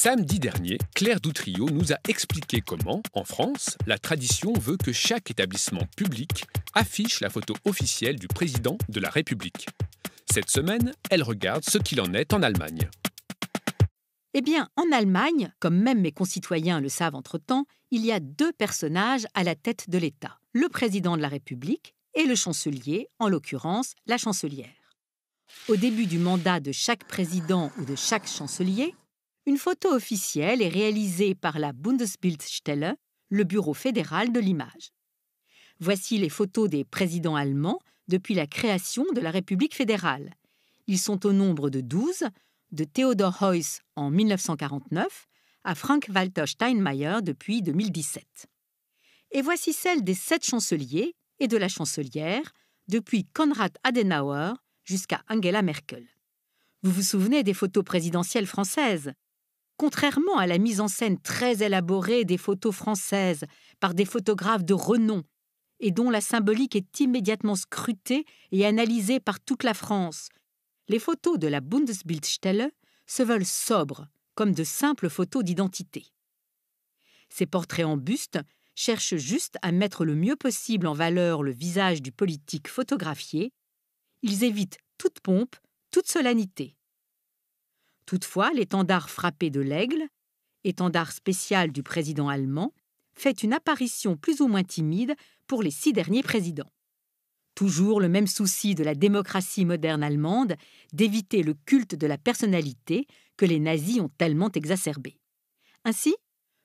Samedi dernier, Claire Doutriot nous a expliqué comment, en France, la tradition veut que chaque établissement public affiche la photo officielle du président de la République. Cette semaine, elle regarde ce qu'il en est en Allemagne. Eh bien, en Allemagne, comme même mes concitoyens le savent entre-temps, il y a deux personnages à la tête de l'État, le président de la République et le chancelier, en l'occurrence la chancelière. Au début du mandat de chaque président ou de chaque chancelier, une photo officielle est réalisée par la Bundesbildstelle, le bureau fédéral de l'image. Voici les photos des présidents allemands depuis la création de la République fédérale. Ils sont au nombre de 12, de Theodor Heuss en 1949 à Frank-Walter Steinmeier depuis 2017. Et voici celle des sept chanceliers et de la chancelière, depuis Konrad Adenauer jusqu'à Angela Merkel. Vous vous souvenez des photos présidentielles françaises Contrairement à la mise en scène très élaborée des photos françaises par des photographes de renom et dont la symbolique est immédiatement scrutée et analysée par toute la France, les photos de la Bundesbildstelle se veulent sobres, comme de simples photos d'identité. Ces portraits en buste cherchent juste à mettre le mieux possible en valeur le visage du politique photographié. Ils évitent toute pompe, toute solennité. Toutefois, l'étendard frappé de l'aigle, étendard spécial du président allemand, fait une apparition plus ou moins timide pour les six derniers présidents. Toujours le même souci de la démocratie moderne allemande d'éviter le culte de la personnalité que les nazis ont tellement exacerbé. Ainsi,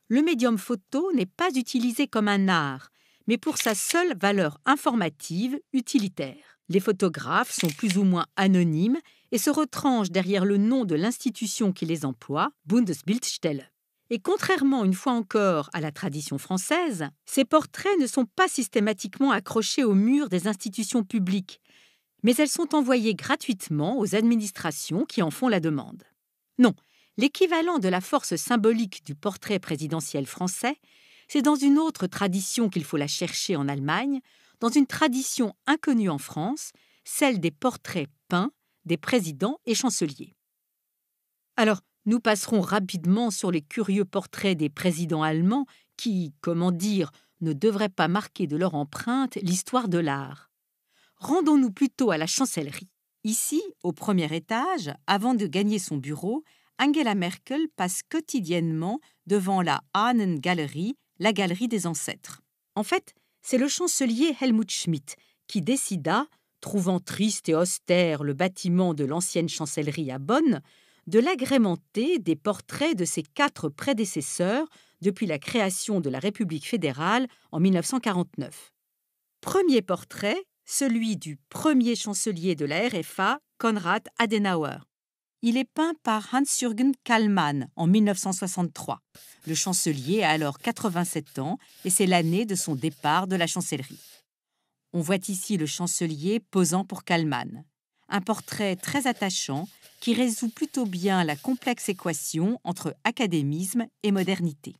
le médium photo n'est pas utilisé comme un art, mais pour sa seule valeur informative utilitaire. Les photographes sont plus ou moins anonymes et se retranchent derrière le nom de l'institution qui les emploie, Bundesbildstelle. Et contrairement une fois encore à la tradition française, ces portraits ne sont pas systématiquement accrochés au mur des institutions publiques, mais elles sont envoyées gratuitement aux administrations qui en font la demande. Non, l'équivalent de la force symbolique du portrait présidentiel français, c'est dans une autre tradition qu'il faut la chercher en Allemagne, dans une tradition inconnue en France, celle des portraits peints des présidents et chanceliers. Alors, nous passerons rapidement sur les curieux portraits des présidents allemands qui, comment dire, ne devraient pas marquer de leur empreinte l'histoire de l'art. Rendons-nous plutôt à la chancellerie. Ici, au premier étage, avant de gagner son bureau, Angela Merkel passe quotidiennement devant la Ahnengalerie, la galerie des ancêtres. En fait, c'est le chancelier Helmut Schmidt qui décida, trouvant triste et austère le bâtiment de l'ancienne chancellerie à Bonn, de l'agrémenter des portraits de ses quatre prédécesseurs depuis la création de la République fédérale en 1949. Premier portrait, celui du premier chancelier de la RFA, Konrad Adenauer. Il est peint par Hans-Jürgen Kallmann en 1963. Le chancelier a alors 87 ans et c'est l'année de son départ de la chancellerie. On voit ici le chancelier posant pour Kalman. Un portrait très attachant qui résout plutôt bien la complexe équation entre académisme et modernité.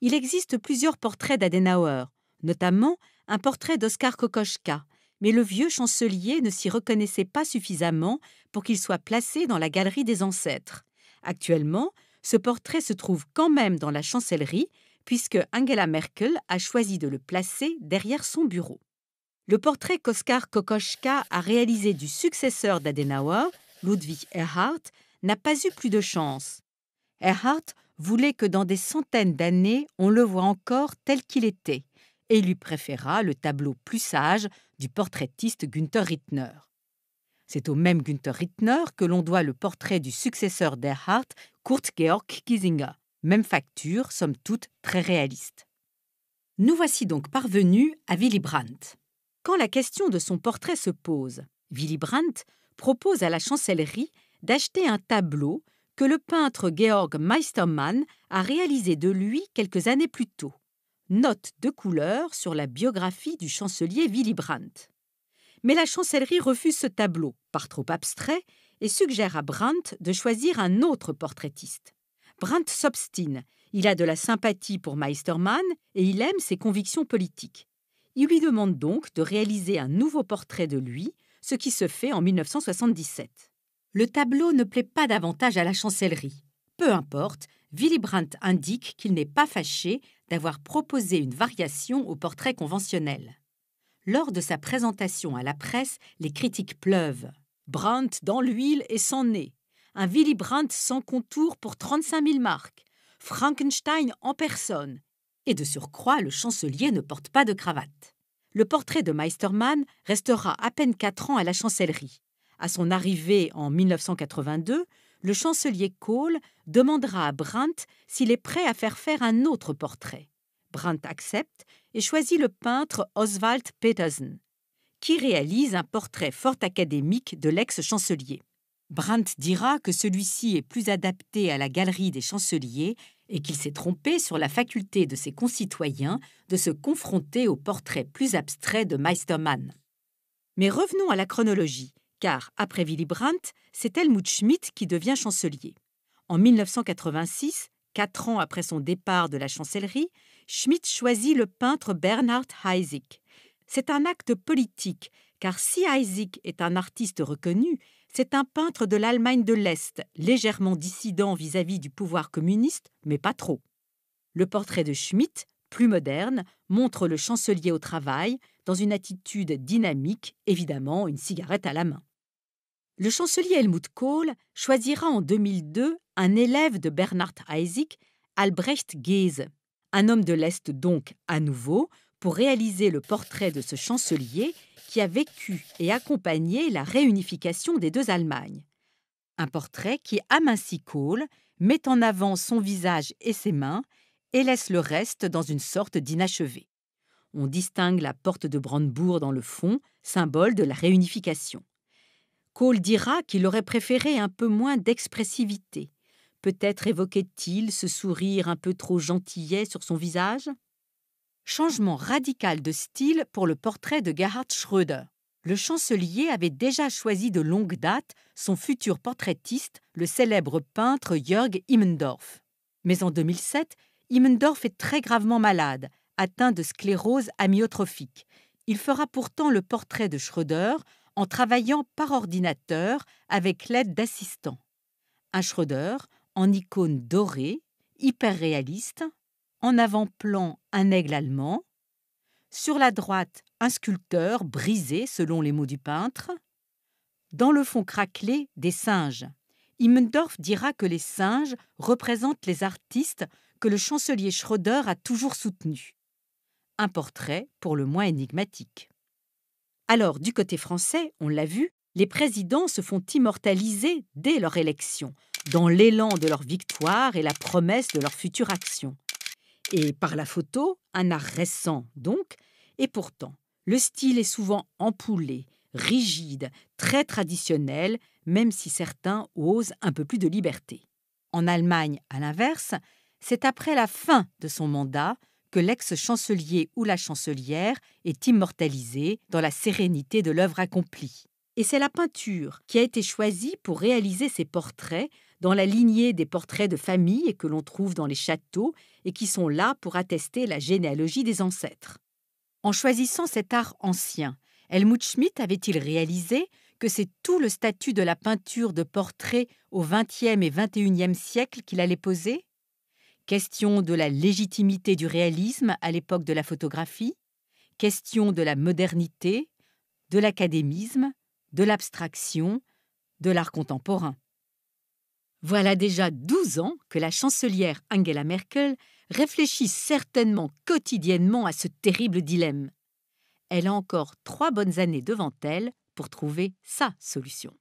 Il existe plusieurs portraits d'Adenauer, notamment un portrait d'Oscar Kokoschka, mais le vieux chancelier ne s'y reconnaissait pas suffisamment pour qu'il soit placé dans la galerie des ancêtres. Actuellement, ce portrait se trouve quand même dans la chancellerie, puisque Angela Merkel a choisi de le placer derrière son bureau le portrait qu'Oskar Kokoschka a réalisé du successeur d'Adenauer, Ludwig Erhardt, n'a pas eu plus de chance. Erhard voulait que dans des centaines d'années, on le voit encore tel qu'il était, et lui préféra le tableau plus sage du portraitiste Günther Rittner. C'est au même Günther Rittner que l'on doit le portrait du successeur d'Erhard, Kurt Georg Kiesinger. Même facture, somme toute très réaliste. Nous voici donc parvenus à Willy Brandt. Quand la question de son portrait se pose, Willy Brandt propose à la chancellerie d'acheter un tableau que le peintre Georg Meistermann a réalisé de lui quelques années plus tôt. Note de couleur sur la biographie du chancelier Willy Brandt. Mais la chancellerie refuse ce tableau, par trop abstrait, et suggère à Brandt de choisir un autre portraitiste. Brandt s'obstine, il a de la sympathie pour Meistermann et il aime ses convictions politiques. Il lui demande donc de réaliser un nouveau portrait de lui, ce qui se fait en 1977. Le tableau ne plaît pas davantage à la chancellerie. Peu importe, Willy Brandt indique qu'il n'est pas fâché d'avoir proposé une variation au portrait conventionnel. Lors de sa présentation à la presse, les critiques pleuvent. Brandt dans l'huile et sans nez. Un Willy Brandt sans contour pour 35 000 marques. Frankenstein en personne et de surcroît le chancelier ne porte pas de cravate. Le portrait de Meistermann restera à peine quatre ans à la chancellerie. À son arrivée en 1982, le chancelier Kohl demandera à Brandt s'il est prêt à faire faire un autre portrait. Brandt accepte et choisit le peintre Oswald Petersen, qui réalise un portrait fort académique de l'ex-chancelier. Brandt dira que celui-ci est plus adapté à la galerie des chanceliers et qu'il s'est trompé sur la faculté de ses concitoyens de se confronter au portrait plus abstrait de Meistermann. Mais revenons à la chronologie, car après Willy Brandt, c'est Helmut Schmidt qui devient chancelier. En 1986, quatre ans après son départ de la chancellerie, Schmidt choisit le peintre Bernhard Heisig. C'est un acte politique, car si Heisig est un artiste reconnu, c'est un peintre de l'Allemagne de l'Est, légèrement dissident vis-à-vis du pouvoir communiste, mais pas trop. Le portrait de Schmitt, plus moderne, montre le chancelier au travail, dans une attitude dynamique, évidemment une cigarette à la main. Le chancelier Helmut Kohl choisira en 2002 un élève de Bernhard Heisig, Albrecht Geese, un homme de l'Est donc à nouveau, pour réaliser le portrait de ce chancelier qui a vécu et accompagné la réunification des deux Allemagnes. Un portrait qui amincit Kohl, met en avant son visage et ses mains et laisse le reste dans une sorte d'inachevé. On distingue la porte de Brandebourg dans le fond, symbole de la réunification. Kohl dira qu'il aurait préféré un peu moins d'expressivité. Peut-être évoquait-il ce sourire un peu trop gentillet sur son visage Changement radical de style pour le portrait de Gerhard Schröder. Le chancelier avait déjà choisi de longue date son futur portraitiste, le célèbre peintre Jörg Immendorf. Mais en 2007, Immendorf est très gravement malade, atteint de sclérose amyotrophique. Il fera pourtant le portrait de Schröder en travaillant par ordinateur avec l'aide d'assistants. Un Schröder en icône dorée, hyper réaliste, en avant-plan un aigle allemand, sur la droite un sculpteur brisé selon les mots du peintre, dans le fond craquelé des singes. Immendorf dira que les singes représentent les artistes que le chancelier Schroeder a toujours soutenus. Un portrait pour le moins énigmatique. Alors, du côté français, on l'a vu, les présidents se font immortaliser dès leur élection, dans l'élan de leur victoire et la promesse de leur future action et par la photo, un art récent donc, et pourtant, le style est souvent empoulé, rigide, très traditionnel, même si certains osent un peu plus de liberté. En Allemagne, à l'inverse, c'est après la fin de son mandat que l'ex-chancelier ou la chancelière est immortalisé dans la sérénité de l'œuvre accomplie. Et c'est la peinture qui a été choisie pour réaliser ses portraits dans la lignée des portraits de famille que l'on trouve dans les châteaux et qui sont là pour attester la généalogie des ancêtres. En choisissant cet art ancien, Helmut Schmidt avait-il réalisé que c'est tout le statut de la peinture de portrait au XXe et XXIe siècle qu'il allait poser Question de la légitimité du réalisme à l'époque de la photographie, question de la modernité, de l'académisme, de l'abstraction, de l'art contemporain. Voilà déjà 12 ans que la chancelière Angela Merkel réfléchit certainement quotidiennement à ce terrible dilemme. Elle a encore trois bonnes années devant elle pour trouver sa solution.